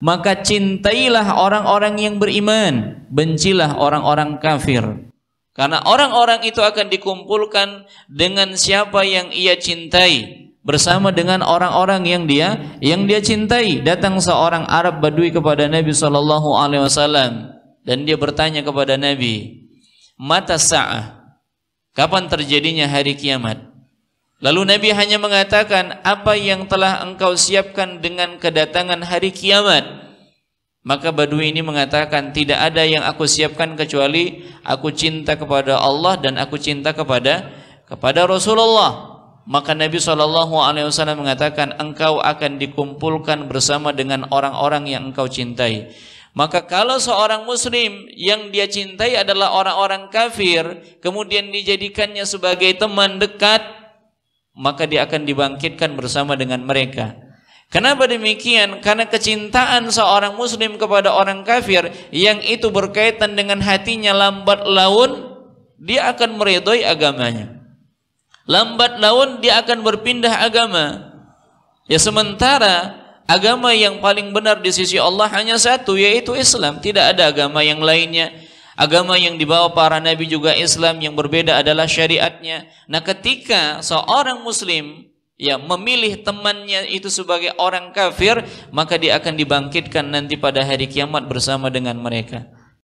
maka cintailah orang-orang yang beriman, bencilah orang-orang kafir. Karena orang-orang itu akan dikumpulkan dengan siapa yang ia cintai bersama dengan orang-orang yang dia yang dia cintai. Datang seorang Arab Badui kepada Nabi Shallallahu alaihi wasallam dan dia bertanya kepada Nabi, "Mata sah, Kapan terjadinya hari kiamat?" Lalu Nabi hanya mengatakan apa yang telah engkau siapkan dengan kedatangan hari kiamat. Maka Badui ini mengatakan tidak ada yang aku siapkan kecuali aku cinta kepada Allah dan aku cinta kepada kepada Rasulullah. Maka Nabi saw mengatakan engkau akan dikumpulkan bersama dengan orang-orang yang engkau cintai. Maka kalau seorang muslim yang dia cintai adalah orang-orang kafir, kemudian dijadikannya sebagai teman dekat, maka dia akan dibangkitkan bersama dengan mereka. Kenapa demikian? Karena kecintaan seorang muslim kepada orang kafir yang itu berkaitan dengan hatinya lambat laun dia akan meredoi agamanya. Lambat laun dia akan berpindah agama. Ya sementara agama yang paling benar di sisi Allah hanya satu yaitu Islam, tidak ada agama yang lainnya Agama yang dibawa para nabi juga Islam yang berbeda adalah syariatnya. Nah, ketika seorang muslim ya memilih temannya itu sebagai orang kafir, maka dia akan dibangkitkan nanti pada hari kiamat bersama dengan mereka.